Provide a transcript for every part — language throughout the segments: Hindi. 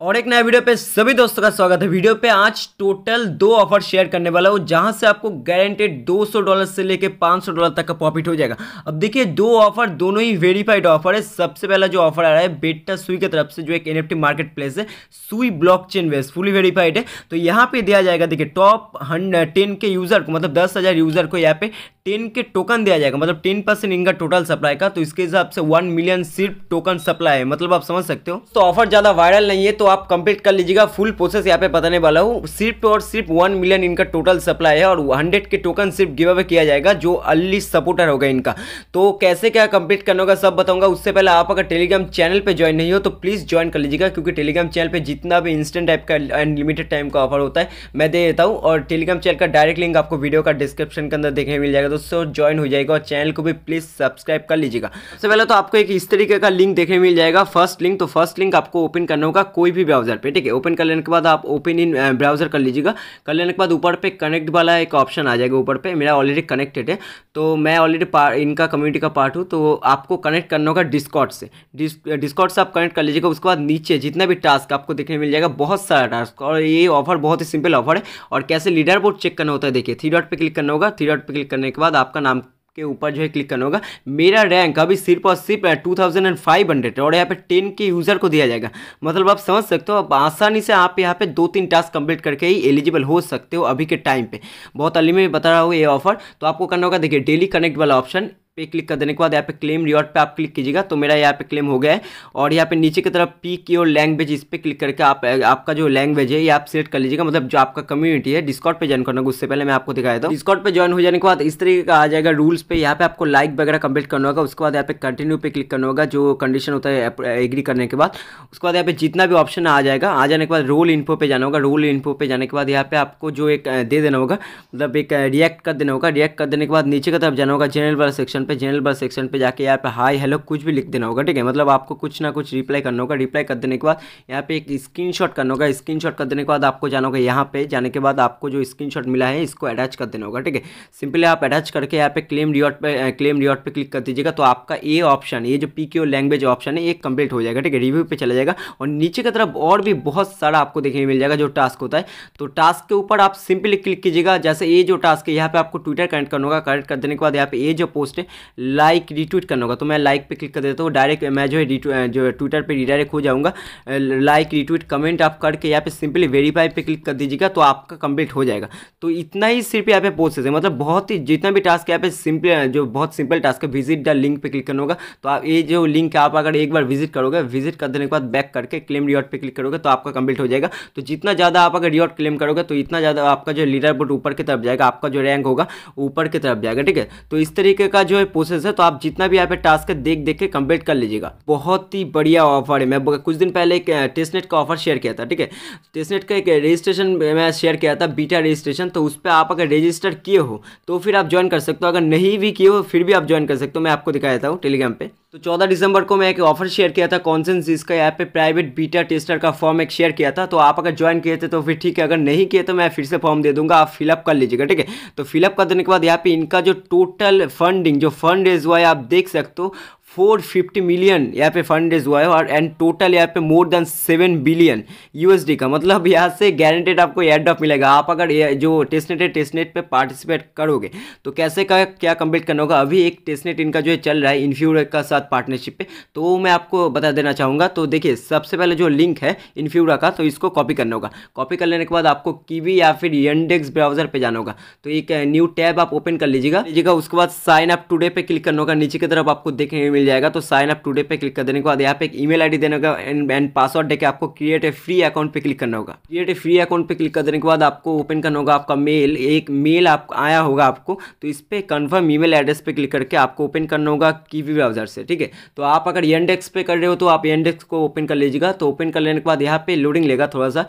और एक नया वीडियो पे सभी दोस्तों का स्वागत है वीडियो पे आज टोटल दो ऑफर शेयर करने वाला हूँ जहां से आपको गारंटेड 200 डॉलर से लेके 500 डॉलर तक का प्रॉफिट हो जाएगा अब देखिए दो ऑफर दोनों ही वेरीफाइड ऑफर है सबसे पहला जो ऑफर आ रहा है बेटा सुई की तरफ से जो एक एनएफटी मार्केट प्लेस है Sui blockchain was fully verified है तो यहाँ पे दिया जाएगा देखिए टॉप टेन के यूजर को मतलब दस यूजर को यहाँ पे टेन के टोकन दिया जाएगा मतलब टेन परसेंट इनका टोटल सप्लाई का तो इसके हिसाब से वन मिलियन सिर्फ टोकन सप्लाई है मतलब आप समझ सकते हो तो ऑफर ज़्यादा वायरल नहीं है तो तो आप कंप्लीट कर लीजिएगा फुल प्रोसेस यहाँ पे बताने वाला हूँ सिर्फ और सिर्फ वन मिलियन इनका टोटल सप्लाई है और हंड्रेड के टोकन सिर्फ गिव अवे किया जाएगा जो अर्ली सपोर्टर होगा इनका तो कैसे क्या कंप्लीट करना होगा सब बताऊंगा उससे पहले आप अगर टेलीग्राम चैनल पर ज्वाइन नहीं हो तो प्लीज़ ज्वाइन कर लीजिएगा क्योंकि टेलीग्राम चैनल पर जितना भी इंस्टेंट टाइप का अनलिमिटेड टाइम का ऑफर होता है मैं दे देता हूँ और टेलीग्राम चैनल का डायरेक्ट लिंक आपको वीडियो का डिस्क्रिप्शन के अंदर देखने मिल जाएगा दोस्तों ज्वाइन हो जाएगा और चैनल को भी प्लीज़ सब्सक्राइब कर लीजिएगा सबसे पहले तो आपको एक इस तरीके का लिंक देखने मिल जाएगा फर्स्ट लिंक तो फर्स्ट लिंक आपको ओपन करना होगा कोई भी ब्राउजर पे ठीक है ओपन कर लेने के बाद आप ओपन इन ब्राउजर कर लीजिएगा कर लेने के बाद ऊपर पे कनेक्ट वाला एक ऑप्शन आ जाएगा ऊपर पे मेरा ऑलरेडी कनेक्टेड है तो मैं ऑलरेडी इनका कम्युनिटी का पार्ट हूँ तो आपको कनेक्ट करना होगा डिस्कॉट से डिस्कॉट से आप कनेक्ट कर लीजिएगा उसके बाद नीचे जितना भी टास्क आपको देखने मिल जाएगा बहुत सारा टास्क और ये ऑफर बहुत ही सिंपल ऑफर है और कैसे लीडर बोर्ड चेक करना होता है देखिए थ्री डॉट पर क्लिक करना होगा थ्री डॉट पर क्लिक करने के बाद आपका नाम के ऊपर जो है क्लिक करना होगा मेरा रैंक अभी सिर्फ और सिर्फ two thousand and five hundred और यहाँ पे टेन के यूज़र को दिया जाएगा मतलब आप समझ सकते हो आप आसानी से आप यहाँ पे दो तीन टास्क कंप्लीट करके ही एलिजिबल हो सकते हो अभी के टाइम पे बहुत अली में बता रहा हूँ ये ऑफर तो आपको करना होगा देखिए डेली कनेक्ट वाला ऑप्शन पे क्लिक कर देने के बाद यहाँ पे क्लेम रिवॉर्ड पे आप क्लिक कीजिएगा तो मेरा यहाँ पे क्लेम हो गया है और यहाँ पे नीचे की तरफ पी की और लैंग्वेज इस पर क्लिक करके आप आपका जो लैंग्वेज है ये आप सेलेक्ट कर लीजिएगा मतलब जो आपका कम्युनिटी है डिस्कॉट पे ज्वाइन करना होगा उससे पहले मैं आपको दिखाया था डिस्कॉट पे ज्वाइन हो जाने के बाद इस तरीके का आ जाएगा रूल्स पे यहाँ पे आपको लाइक वगैरह कंप्लीट करना होगा उसके बाद यहाँ पे कंटिन्यू पे क्लिक करना होगा जो कंडीशन होता है एग्री करने के बाद उसके बाद यहाँ पे जितना भी ऑप्शन आ जाएगा आ जाने के बाद रोल इन्फो पे जाना होगा रोल इन्फो पे जाने के बाद यहाँ पे आपको जो एक दे देना होगा मतलब एक रिएक्ट कर देना होगा रिएक्ट कर देने के बाद नीचे की तरफ जाना होगा जनरल वाला सेक्शन पे जनरल बस सेक्शन पे जाके यहाँ पे हाई हेलो कुछ भी लिख देना होगा ठीक है मतलब आपको कुछ ना कुछ रिप्लाई करना होगा रिप्लाई कर देने के बाद यहाँ पे एक स्क्रीन करना होगा स्क्रीन शॉट कर देने के बाद आपको जाना होगा यहाँ पे जाने के बाद आपको जो स्क्रीन मिला है इसको अटैच कर देना होगा ठीक है सिंपली आप अटैच करके यहाँ पे क्लेम रिवॉर्ड पर क्लेम रिवॉर्ड पे क्लिक कर दीजिएगा तो आपका ये ऑप्शन ये जो पी लैंग्वेज ऑप्शन है ये कंप्लीट हो जाएगा ठीक है रिव्यू पे चला जाएगा और नीचे की तरफ और भी बहुत सारा आपको देखने मिल जाएगा जो टास्क होता है तो टास्क के ऊपर आप सिंपली क्लिक कीजिएगा जैसे ये जो टास्क है यहाँ पे आपको ट्विटर कनेक्ट करना होगा कनेक्ट कर देने के बाद यहाँ पे ये जो पोस्ट है लाइक रिट्वीट करना होगा तो मैं लाइक पे क्लिक कर देता हूँ डायरेक्ट मैं जो है जो ट्विटर पर रिडायरेक्ट हो जाऊँगा लाइक रिट्वीट कमेंट आप करके यहाँ पे सिंपली वेरीफाई पे क्लिक कर दीजिएगा तो आपका कंप्लीट हो जाएगा तो इतना ही सिर्फ यहाँ पे प्रोसेस है मतलब बहुत ही जितना भी टास्क यहाँ पे सिंपल जो बहुत सिंपल टास्क है विजिट द लिंक पर क्लिक करना होगा तो आप ये जो लिंक है आप अगर एक बार विजिट करोगे विजिट कर देने के बाद बैक करके क्लेम रिवॉर्ड पर क्लिक करोगे तो आपका कंप्लीट हो जाएगा तो जितना ज़्यादा आप अगर रिवॉर्ड क्लेम करोगे तो इतना ज़्यादा आपका जो लीडर बोर्ड ऊपर की तरफ जाएगा आपका जो रैंक होगा ऊपर की तरफ जाएगा ठीक है तो इस तरीके का जो है प्रोसेस है तो आप जितना भी यहाँ पे टास्क है देख देख के कंप्लीट कर लीजिएगा बहुत ही बढ़िया ऑफर है मैं कुछ दिन पहले एक टेस्टनेट का ऑफर शेयर किया था ठीक है टेस्टनेट का एक रजिस्ट्रेशन मैं शेयर किया था बीटा रजिस्ट्रेशन तो उस पर आप अगर रजिस्टर किए हो तो फिर आप ज्वाइन कर सकते हो अगर नहीं भी किए हो फिर भी आप ज्वाइन कर सकते हो मैं आपको दिखाया था टेलीग्राम पर तो 14 दिसंबर को मैं एक ऑफर शेयर किया था कॉन्सेंस इसका यहाँ पे प्राइवेट बीटा टेस्टर का फॉर्म एक शेयर किया था तो आप अगर ज्वाइन किए थे तो फिर ठीक है अगर नहीं किए तो मैं फिर से फॉर्म दे दूंगा आप फिलअप कर लीजिएगा ठीक है तो फिलअप कर देने के बाद यहाँ पे इनका जो टोटल फंडिंग जो फंड रेज हुआ है आप देख सकते हो 450 मिलियन यहाँ पे फंड रेज हुआ है और एंड टोटल यहाँ पे more than seven billion USD का मतलब यहाँ से गारंटेड आपको ऑफ मिलेगा आप अगर जो टेस्टनेट है टेस्टनेट पे पार्टिसिपेट करोगे तो कैसे का क्या कंप्लीट करना होगा अभी एक टेस्टनेट इनका जो है चल रहा है इन्फ्यूर का साथ पार्टनरशिप पे तो मैं आपको बता देना चाहूँगा तो देखिए सबसे पहले जो लिंक है इन्फ्यूरा का तो इसको कॉपी करना होगा कॉपी कर लेने के बाद आपको कीवी या फिर इंडेक्स ब्राउजर पर जाना होगा तो एक न्यू टैब आप ओपन कर लीजिएगा लीजिएगा उसके बाद साइन अप टूडे पर क्लिक करना होगा नीचे की तरफ आपको देखने मिल जाएगा तो साइन अप टूडे पे क्लिक कर देने के बाद यहाँ पे एक ईमेल आईडी देने का एंड एंड पासवर्ड देकर आपको क्रिएट ए फ्री अकाउंट पे क्लिक करना होगा क्रिएट ए फ्री अकाउंट पे क्लिक कर देने के बाद आपको ओपन करना होगा आपका मेल एक मेल आप आया होगा आपको तो इस पर कन्फर्म ई एड्रेस पर क्लिक करके आपको ओपन करना होगा कीवी ब्राउजर से ठीक है तो आप अगर एनडेक्स पे कर रहे हो तो आप एनडेक्स को ओपन कर लीजिएगा तो ओपन कर लेने के बाद यहाँ पे लोडिंग लेगा थोड़ा सा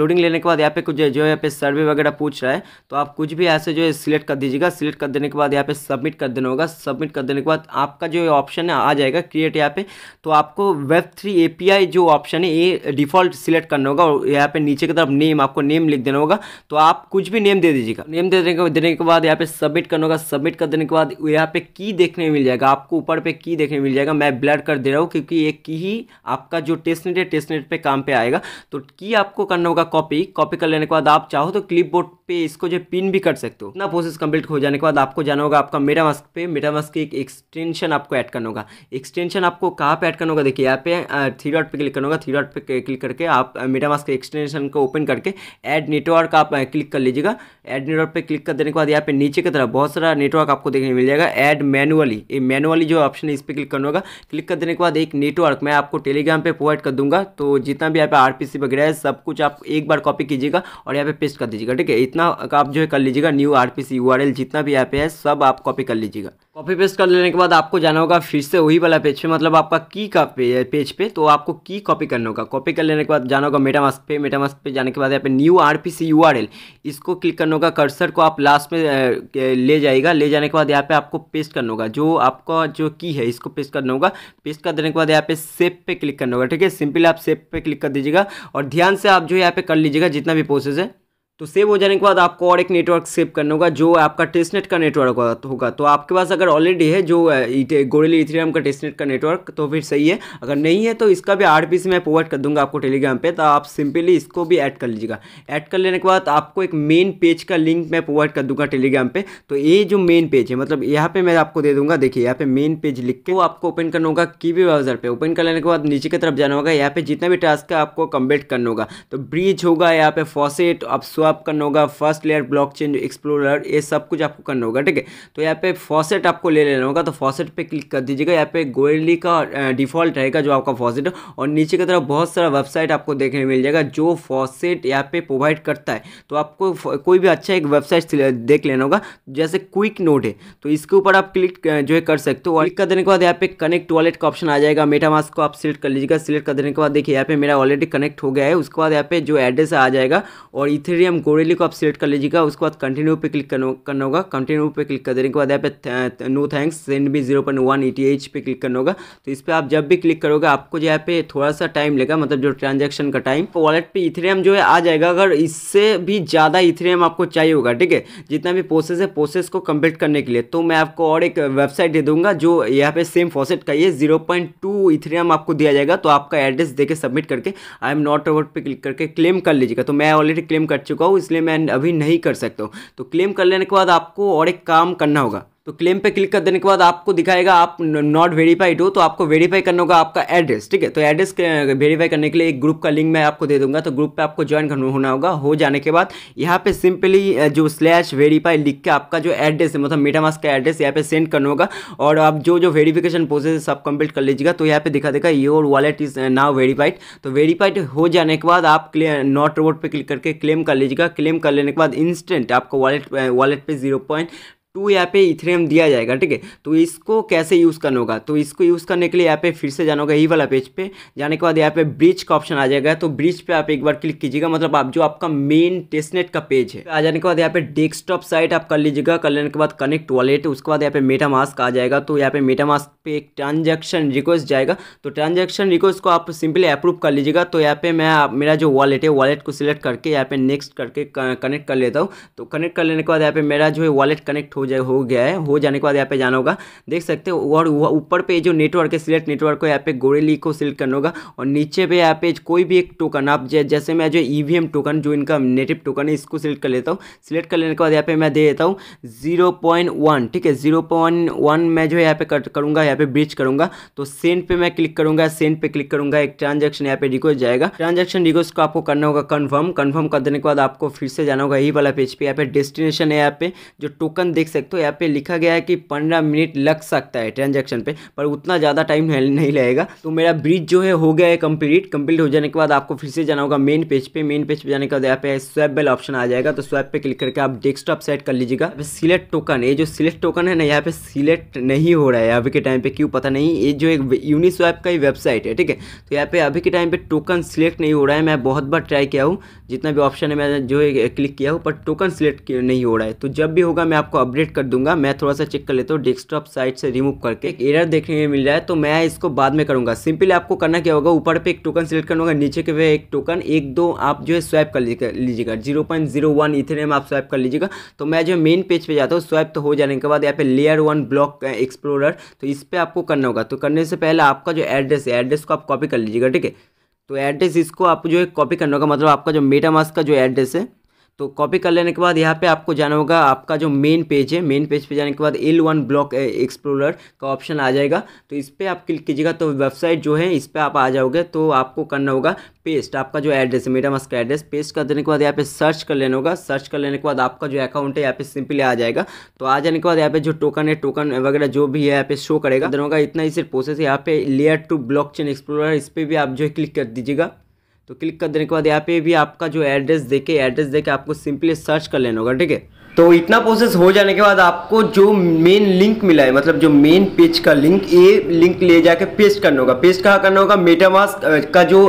लोडिंग लेने के बाद यहाँ पे कुछ जो है यहाँ पे सर्वे वगैरह पूछ रहा है तो आप कुछ भी ऐसे जो है सिलेक्ट कर दीजिएगा सिलेक्ट कर देने के बाद यहाँ पे सबमिट कर देना होगा सबमिट कर देने के बाद आपका जो ऑप्शन ना आ जाएगा क्रिएट यहाँ पे तो आपको वेब थ्री ए जो ऑप्शन है ये डिफ़ॉल्ट सिलेक्ट करना होगा और यहाँ पे नीचे की तरफ नेम आपको नेम लिख देना होगा तो आप कुछ भी नेम दे दीजिएगा नेम दे देने के देने के बाद यहाँ पे सबमिट करना होगा सबमिट कर देने के बाद यहाँ पे की देखने मिल जाएगा आपको ऊपर पे की देखने मिल जाएगा मैं ब्लड कर दे रहा हूँ क्योंकि ये की ही आपका जो टेस्ट नेट है टेस्ट नेट पर काम पर आएगा तो की आपको करना होगा कॉपी कॉपी कर लेने के बाद आप चाहो तो क्लिप पे इसको जो पिन भी कर सकते हो ना प्रोसेस कंप्लीट हो जाने के बाद आपको जाना होगा आपका मेटामास्क पे मेटामास्क की एक एक्सटेंशन आपको ऐड करना होगा होगा एक्सटेंशन आपको कहाँ पे ऐड करना होगा देखिए यहाँ पे थ्री डॉट पे क्लिक करना होगा थ्री डॉट पे क्लिक करके आप मेटामास्क मास्क एक्सटेंशन को ओपन करके ऐड नेटवर्क आप क्लिक कर लीजिएगा ऐड नेटवर्क पे क्लिक कर देने के बाद यहाँ पे नीचे की तरफ बहुत सारा नेटवर्क आपको देखने को मिल जाएगा ऐड मैनुअली ये मैनुअली जो ऑप्शन है इस पर क्लिक करना होगा क्लिक कर देने के बाद एक नेटवर्क मैं आपको टेलीग्राम पर प्रोवाइड कर दूंगा तो जितना भी यहाँ पे आरपीसी वगैरह है सब कुछ आप एक बार कॉपी कीजिएगा और यहाँ पे पेस्ट कर दीजिएगा ठीक है इतना आप जो है कर लीजिएगा न्यू आरपीसी यूआरएल जितना भी यहाँ पे है सब आप कॉपी कर लीजिएगा कॉपी पेस्ट कर लेने के बाद आपको जाना होगा फिर से वही वाला पेज पे मतलब आपका की का पे, पेज पे तो आपको की कॉपी करना होगा कॉपी कर लेने के बाद जाना होगा मेटामास्क पे मेटामास्क पे जाने के बाद यहाँ पे new R P C U R L इसको क्लिक करना होगा कर्सर को आप लास्ट में ले जाएगा ले जाने के बाद यहाँ पे आपको पेस्ट करना होगा जो आपका जो की है इसको पेस्ट करना होगा पेस्ट कर देने के बाद यहाँ पे सेप पे क्लिक करना होगा ठीक है सिंपली आप सेप पे क्लिक कर दीजिएगा और ध्यान से आप जो यहाँ पे कर लीजिएगा जितना भी प्रोसेस है तो सेव हो जाने के बाद आपको और एक नेटवर्क सेव करना होगा जो आपका टेस्टनेट का नेटवर्क तो होगा तो आपके पास अगर ऑलरेडी है जो गोरेली इथेरियम e का टेस्टनेट का नेटवर्क तो फिर सही है अगर नहीं है तो इसका भी आर मैं प्रोवाइड कर दूंगा आपको टेलीग्राम पे तो आप सिंपली इसको भी ऐड कर लीजिएगा ऐड कर लेने के बाद आपको एक मेन पेज का लिंक मैं प्रोवाइड कर दूंगा टेलीग्राम पर तो ये जो मेन पेज है मतलब यहाँ पर मैं आपको दे दूंगा देखिए यहाँ पे मेन पेज लिख के वो आपको ओपन करना होगा की वी ब्राउजर पर ओपन कर लेने के बाद नीचे की तरफ जाना होगा यहाँ पे जितना भी टास्क है आपको कम्प्लीट करना होगा तो ब्रिज होगा यहाँ पे फॉसेट आप स्वाप तो करना होगा first layer block blockchain explorer ये सब कुछ आपको करना होगा ठीक है तो यहाँ पे फॉसेट आपको ले लेना होगा तो फॉसेट पे क्लिक कर दीजिएगा यहाँ पे गोयली का डिफॉल्ट रहेगा जो आपका फॉसेट और नीचे की तरफ बहुत सारा वेबसाइट आपको देखने मिल जाएगा जो फॉसेट यहाँ पे प्रोवाइड करता है तो आपको कोई भी अच्छा एक वेबसाइट देख लेना होगा जैसे क्विक नोट है तो इसके ऊपर आप क्लिक जो है कर सकते हो क्लिक कर देने के बाद यहाँ पे कनेक्ट वॉलेट का ऑप्शन आ जाएगा मेटामास्क को आप सिलेक्ट कर लीजिएगा सिलेक्ट कर देने के बाद देखिए यहाँ पे मेरा ऑलरेडी कनेक्ट हो गया है उसके बाद यहाँ पे जो एड्रेस आ जाएगा और इथेरियम हम गोरेली को आप सिलेक्ट कर लीजिएगा उसके बाद कंटिन्यू पे क्लिक करना होगा कंटिन्यू पे क्लिक कर देने के बाद यहाँ पे नो थैंक्स सेंड भी जीरो पॉइंट वन एच पे क्लिक करना होगा तो इस पर आप जब भी क्लिक करोगे आपको जो यहाँ पे थोड़ा सा टाइम लेगा मतलब जो ट्रांजेक्शन का टाइम वॉलेट पर इथेरियम जो है आ जाएगा अगर इससे भी ज़्यादा इथेरियम आपको चाहिए होगा ठीक है जितना भी प्रोसेस है प्रोसेस को कंप्लीट करने के लिए तो मैं आपको और एक वेबसाइट दे दूंगा जो यहाँ पे सेम फॉसेट का ये जीरो पॉइंट टू इथेरियम आपको दिया जाएगा तो आपका एड्रेस देके सबमिट करके आई एम नॉट रोबोट पे क्लिक करके क्लेम कर लीजिएगा तो मैं ऑलरेडी क्लेम कर चुका चुका हूँ इसलिए मैं अभी नहीं कर सकता हूँ तो क्लेम कर लेने के बाद आपको और एक काम करना होगा तो क्लेम पे क्लिक कर देने के बाद आपको दिखाएगा आप नॉट वेरीफाइड हो तो आपको वेरीफाई करना होगा आपका एड्रेस ठीक है तो एड्रेस वेरीफाई करने के लिए एक ग्रुप का लिंक मैं आपको दे दूंगा तो ग्रुप पे आपको ज्वाइन करना होना होगा हो जाने के बाद यहाँ पे सिंपली जो स्लैश वेरीफाई लिख के आपका जो एड्रेस है मतलब मीटामास का एड्रेस यहाँ पे सेंड करना होगा और आप जो जो वेरीफिकेशन प्रोसेस है सब कंप्लीट कर लीजिएगा तो यहाँ पे दिखा देगा your wallet is now verified तो वेरीफाइड हो जाने के बाद आप नॉट रोड पर क्लिक करके क्लेम कर लीजिएगा क्लेम कर लेने के बाद इंस्टेंट आपको वॉलेट वॉलेट पर जीरो पॉइंट टू यहाँ पे इथेरियम दिया जाएगा ठीक है तो इसको कैसे यूज़ करना होगा तो इसको यूज़ करने के लिए यहाँ पे फिर से जाना होगा ई वाला पेज पे जाने के बाद यहाँ पे ब्रिज का ऑप्शन आ जाएगा तो ब्रिज पे आप एक बार क्लिक कीजिएगा मतलब आप जो आपका मेन टेस्टनेट का पेज है आ जाने के बाद यहाँ पे डेस्कटॉप साइट आप कर लीजिएगा कर लेने के बाद कनेक्ट वॉलेट उसके बाद यहाँ पे मेटा मास्क आ जाएगा तो यहाँ पे मेटा मास्क पे एक ट्रांजेक्शन रिक्वेस्ट जाएगा तो ट्रांजेक्शन रिक्वेस्ट को आप सिंपली अप्रूव कर लीजिएगा तो यहाँ पे मैं मेरा जो वॉलेट है वॉलेट को सिलेक्ट करके यहाँ पे नेक्स्ट करके कनेक्ट कर लेता हूँ तो कनेक्ट कर लेने के बाद यहाँ पे मेरा जो है वॉलेट कनेक्ट हो हो जाए हो गया है हो जाने के बाद यहाँ पे जाना होगा देख सकते हो और ऊपर पे जो नेटवर्क है सिलेक्ट नेटवर्क को यहाँ पे गोरेली को सिलेक्ट करना होगा और नीचे पे यहाँ पे कोई भी एक टोकन आप जैसे मैं जो ई e टोकन जो इनका नेटिव टोकन है इसको सिलेक्ट कर लेता हूँ सिलेक्ट कर लेने के बाद यहाँ पे मैं दे देता हूँ जीरो ठीक है जीरो मैं जो है यहाँ पे करूँगा यहाँ पे ब्रिज करूँगा तो सेंड पर मैं क्लिक करूँगा सेंड पर क्लिक करूँगा एक ट्रांजेक्शन यहाँ पे रिक्वेस्ट जाएगा ट्रांजेक्शन रिक्वेस्ट को आपको करना होगा कन्फर्म कन्फर्म कर देने के बाद आपको फिर से जाना होगा यही वाला पेज पे यहाँ पे डेस्टिनेशन है यहाँ पे जो टोकन देख सकते हो यहाँ पे लिखा गया है कि पंद्रह मिनट लग सकता है ट्रांजेक्शन पे पर उतना ज़्यादा टाइम नहीं लगेगा तो मेरा ब्रिज जो है हो गया है कंप्लीट कंप्लीट हो जाने के बाद आपको फिर से जाना होगा मेन पेज पे मेन पेज पे जाने के बाद यहाँ पे स्वैप बेल ऑप्शन आ जाएगा तो स्वैप पे क्लिक करके आप डेस्कटॉप सेट कर लीजिएगा सिलेक्ट टोकन ये जो सिलेक्ट टोकन है ना यहाँ पे सिलेक्ट नहीं हो रहा है अभी के टाइम पे क्यों पता नहीं ये जो एक यूनिस्वैप का ही वेबसाइट है ठीक है तो यहाँ पे अभी के टाइम पे टोकन सिलेक्ट नहीं हो रहा है मैं बहुत बार ट्राई किया हूँ जितना भी ऑप्शन है मैंने जो क्लिक किया हूँ पर टोकन सिलेक्ट नहीं हो रहा है तो जब भी होगा मैं आपको अपडेट अपडेट कर दूंगा मैं थोड़ा सा चेक कर लेता हूँ डेस्कटॉप साइट से रिमूव करके एक एरर देखने में मिल रहा है तो मैं इसको बाद में करूंगा सिंपली आपको करना क्या होगा ऊपर पे एक टोकन सेलेक्ट करना होगा नीचे के पे एक टोकन एक दो आप जो है स्वैप कर लीजिएगा zero point zero one Ethereum आप स्वैप कर लीजिएगा तो मैं जो है मेन पेज पर जाता हूँ स्वैप तो हो जाने के बाद यहाँ पे लेयर वन ब्लॉक एक्सप्लोरर तो इस पर आपको करना होगा तो करने से पहले आपका जो एड्रेस है एड्रेस को आप कॉपी कर लीजिएगा ठीक है तो एड्रेस इसको आप जो है कॉपी करना होगा मतलब आपका जो मेटामास का जो एड्रेस है तो कॉपी कर लेने के बाद यहाँ पे आपको जाना होगा आपका जो मेन पेज है मेन पेज पे जाने के बाद एल वन ब्लॉक एक्सप्लोरर का ऑप्शन आ जाएगा तो इस पर आप क्लिक कीजिएगा तो वेबसाइट जो है इस पर आप आ जाओगे तो आपको करना होगा पेस्ट आपका जो एड्रेस है मेरा मस्क का एड्रेस पेस्ट कर देने के बाद यहाँ पे सर्च कर लेना होगा सर्च कर लेने के बाद आपका जो अकाउंट है यहाँ पे सिंपली आ जाएगा तो आ जाने के बाद यहाँ पे जो टोकन है टोकन वगैरह जो भी है यहाँ पे शो करेगा दोनों तो का इतना ही सिर्फ प्रोसेस यहाँ पे लेयर टू चेन एक्सप्लोरर इस पर भी आप जो है क्लिक कर दीजिएगा तो क्लिक कर देने के बाद यहाँ पे भी आपका जो एड्रेस देके एड्रेस देके आपको सिंपली सर्च कर लेना होगा ठीक है तो इतना प्रोसेस हो जाने के बाद आपको जो मेन लिंक मिला है मतलब जो मेन पेज का लिंक ये लिंक ले जाके पेस्ट करना होगा पेस्ट कहाँ करना होगा मेटामास्क का जो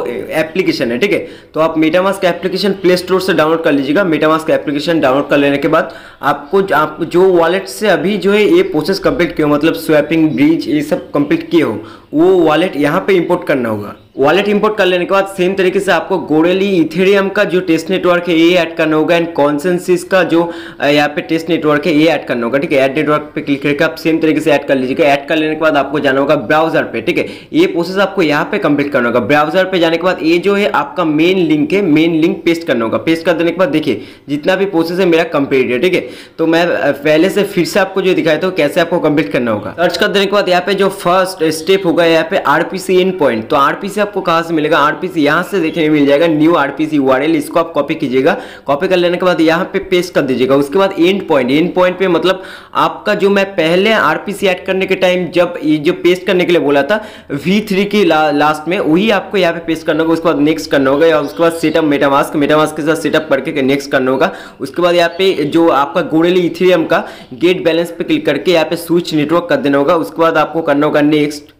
एप्लीकेशन है ठीक है तो आप मेटामास्क एप्लीकेशन प्ले स्टोर से डाउनलोड कर लीजिएगा मेटामास्क एप्लीकेशन डाउनलोड कर लेने के बाद आपको आप जो वॉलेट से अभी जो है ये प्रोसेस कम्प्लीट किया हो मतलब स्वैपिंग ब्रिज ये सब कम्प्लीट किए हो वो वॉलेट यहाँ पर इम्पोर्ट करना होगा वॉलेट इंपोर्ट कर लेने के बाद सेम तरीके से आपको गोरेली इथेरियम का जो टेस्ट नेटवर्क है ये ऐड करना होगा एंड कॉन्सेंसिस का जो यहाँ पे टेस्ट नेटवर्क है ये ऐड करना होगा ठीक है ऐड नेटवर्क पे क्लिक करके आप सेम तरीके से ऐड कर लीजिएगा ऐड कर लेने के बाद आपको जाना होगा ब्राउजर पे ठीक है ये प्रोसेस आपको यहाँ पे कंप्लीट करना होगा ब्राउजर पे जाने के बाद ये जो है आपका मेन लिंक है मेन लिंक पेस्ट करना होगा पेस्ट कर देने के बाद देखिए जितना भी प्रोसेस है मेरा कंप्लीट है ठीक है तो मैं पहले से फिर से आपको जो दिखाया था कैसे आपको कंप्लीट करना होगा सर्च कर देने के बाद यहाँ पे जो फर्स्ट स्टेप होगा यहाँ पे आरपीसी इन पॉइंट तो आरपीसी आपको कहाँ से मिलेगा आरपीसी यहाँ से देखने मिल जाएगा न्यू आरपीसी यूआरएल इसको आप कॉपी कीजिएगा कॉपी कर लेने के बाद यहाँ पे पेस्ट कर दीजिएगा उसके बाद एंड पॉइंट एंड पॉइंट पे मतलब आपका जो मैं पहले आरपीसी ऐड करने के टाइम जब ये जो पेस्ट करने के लिए बोला था वी थ्री की ला, लास्ट में वही आपको यहाँ पे पेस्ट करना होगा उसके बाद नेक्स्ट करना होगा या उसके बाद सेटअप मेटामास्क मेटामास्क के साथ सेटअप करके नेक्स्ट करना होगा उसके बाद यहाँ पे जो आपका गोरेली इथेरियम का गेट बैलेंस पे क्लिक करके यहाँ पे स्विच नेटवर्क कर देना होगा उसके बाद आपको करना होगा नेक्स्ट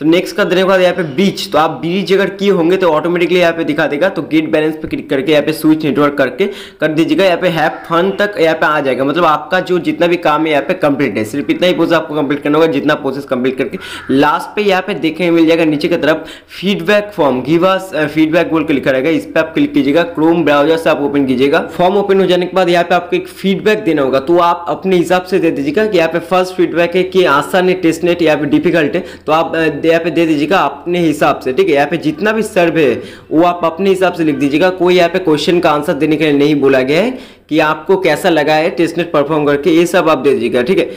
तो नेक्स्ट का देने के बाद यहाँ पे बीच तो आप बीच अगर किए होंगे तो ऑटोमेटिकली यहाँ पे दिखा देगा तो गेट बैलेंस पे क्लिक करके यहाँ पे स्विच नेटवर्क करके कर दीजिएगा यहाँ पे हैव फन तक यहाँ पे आ जाएगा मतलब आपका जो जितना भी काम है यहाँ पे कंप्लीट है सिर्फ इतना ही प्रोसेस आपको कंप्लीट करना होगा जितना प्रोसेस कंप्लीट करके लास्ट पे यहाँ पे देखने मिल जाएगा नीचे की तरफ फीडबैक फॉर्म घीवा फीडबैक बोल के लिखा रहेगा इस पर आप क्लिक कीजिएगा क्रोम ब्राउजर से आप ओपन कीजिएगा फॉर्म ओपन हो जाने के बाद यहाँ पे आपको एक फीडबैक देना होगा तो आप अपने हिसाब से दे दीजिएगा कि यहाँ पे फर्स्ट फीडबैक है कि आसान है टेस्ट नेट यहाँ पे डिफिकल्ट है तो आप यहाँ पे दे दीजिएगा अपने हिसाब से ठीक है यहाँ पे जितना भी सर्वे है वो आप अपने हिसाब से लिख दीजिएगा कोई यहाँ पे क्वेश्चन का आंसर देने के लिए नहीं बोला गया है कि आपको कैसा लगा है टेस्ट नेट परफॉर्म करके ये सब आप दे दीजिएगा ठीक है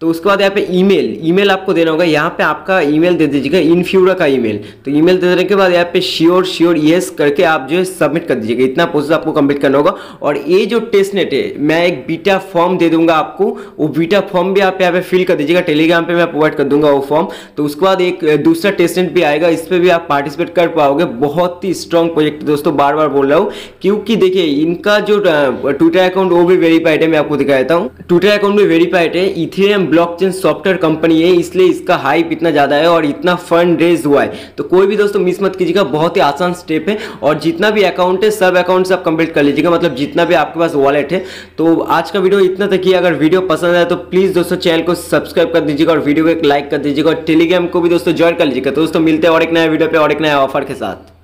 तो उसके बाद यहाँ पे ईमेल ईमेल आपको देना होगा यहाँ पे आपका ईमेल दे दीजिएगा इनफ्यूरा का ईमेल तो ईमेल दे देने के बाद यहाँ पे श्योर श्योर येस करके आप जो है सबमिट कर दीजिएगा इतना प्रोसेस आपको कंप्लीट करना होगा और ये जो टेस्ट नेट है मैं एक बीटा फॉर्म दे दूंगा आपको वो बीटा फॉर्म भी आप यहाँ पे फिल कर दीजिएगा टेलीग्राम पर मैं प्रोवाइड कर दूंगा वो फॉर्म तो उसके बाद एक दूसरा टेस्ट नेट भी आएगा इस पर भी आप पार्टिसिपेट कर पाओगे बहुत ही स्ट्रॉन्ग प्रोजेक्ट दोस्तों बार बार बोल रहा हूँ क्योंकि देखिए इनका जो ट्विटर अकाउंट वो भी वेरीफाइड है मैं आपको दिखा देता हूँ ट्विटर अकाउंट भी वेरीफाइड है इथेरियम ब्लॉकचेन सॉफ्टवेयर कंपनी है इसलिए इसका हाइप इतना ज़्यादा है और इतना फंड रेज हुआ है तो कोई भी दोस्तों मिस मत कीजिएगा बहुत ही आसान स्टेप है और जितना भी अकाउंट है सब अकाउंट से आप कंप्लीट कर लीजिएगा मतलब जितना भी आपके पास वॉलेट है तो आज का वीडियो इतना तक ही अगर वीडियो पसंद आए तो प्लीज़ दोस्तों चैनल को सब्सक्राइब कर दीजिएगा और वीडियो को एक लाइक कर दीजिएगा और टेलीग्राम को भी दोस्तों ज्वाइन कर लीजिएगा तो दोस्तों मिलते हैं और एक नया वीडियो पर और एक नया ऑफर के साथ